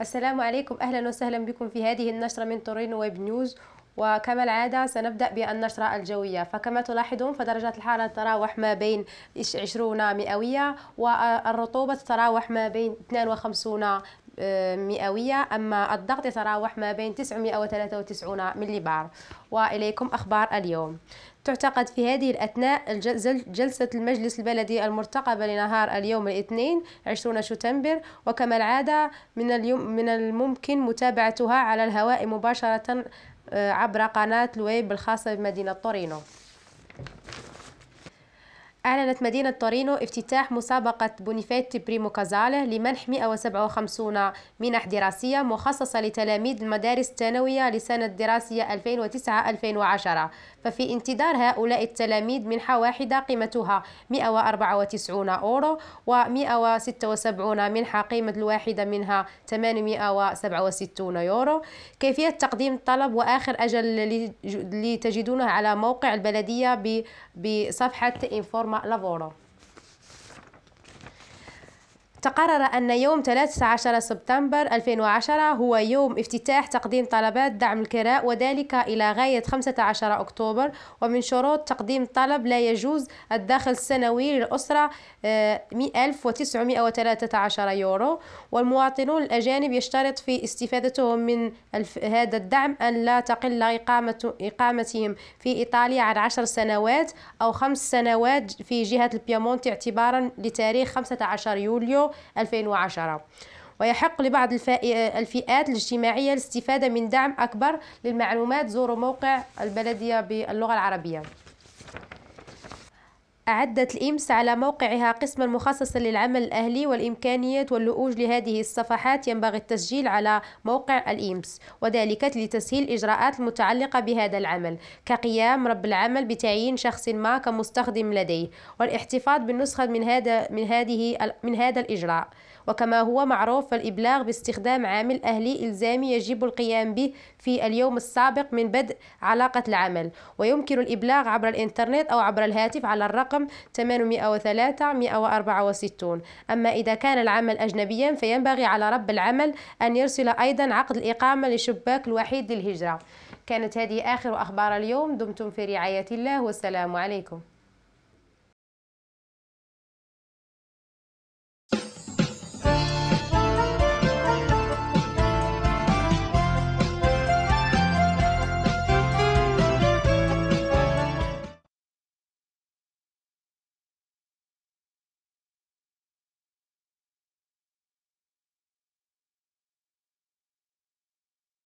السلام عليكم أهلا وسهلا بكم في هذه النشرة من تورينو ويب نيوز وكما العادة سنبدأ بالنشرة الجوية فكما تلاحظون فدرجات الحرارة تتراوح ما بين 20 مئوية والرطوبة تتراوح ما بين 52 مئوية أما الضغط يتراوح ما بين 993 ملي بار وإليكم أخبار اليوم تعتقد في هذه الأثناء جلسة المجلس البلدي المرتقبة لنهار اليوم الاثنين 20 شتنبر وكما العادة من, اليوم من الممكن متابعتها على الهواء مباشرة آه، عبر قناة الويب الخاصة بمدينة طورينو أعلنت مدينة تورينو افتتاح مسابقة بونيفيت بريمو كازاله لمنح 157 منح دراسية مخصصة لتلاميذ المدارس الثانوية لسنة الدراسية 2009-2010 ففي انتظار هؤلاء التلاميذ منحة واحدة قيمتها 194 أورو و176 منحة قيمة الواحدة منها 867 يورو كيفية تقديم الطلب وآخر أجل لتجدونه على موقع البلدية بصفحة انفورما lavoro. تقرر أن يوم 13 سبتمبر 2010 هو يوم افتتاح تقديم طلبات دعم الكراء وذلك إلى غاية 15 أكتوبر ومن شروط تقديم الطلب لا يجوز الدخل السنوي للأسرة 1913 آه، يورو والمواطنون الأجانب يشترط في استفادتهم من هذا الدعم أن لا تقل إقامة إقامتهم في إيطاليا عن عشر سنوات أو خمس سنوات في جهة البيامونت اعتبارا لتاريخ 15 يوليو 2010 ويحق لبعض الفئات الاجتماعية الاستفادة من دعم أكبر للمعلومات زوروا موقع البلدية باللغة العربية أعدت الإمس على موقعها قسما مخصصا للعمل الأهلي والإمكانيات واللؤوج لهذه الصفحات ينبغي التسجيل على موقع الإمس وذلك لتسهيل الإجراءات المتعلقة بهذا العمل كقيام رب العمل بتعيين شخص ما كمستخدم لديه والاحتفاظ بالنسخة من هذا من هذه من هذا الإجراء وكما هو معروف فالإبلاغ باستخدام عامل أهلي إلزامي يجب القيام به في اليوم السابق من بدء علاقة العمل ويمكن الإبلاغ عبر الإنترنت أو عبر الهاتف على الرقم 803 164 أما إذا كان العمل أجنبيا فينبغي على رب العمل أن يرسل أيضا عقد الإقامة لشباك الوحيد للهجرة كانت هذه آخر أخبار اليوم دمتم في رعاية الله والسلام عليكم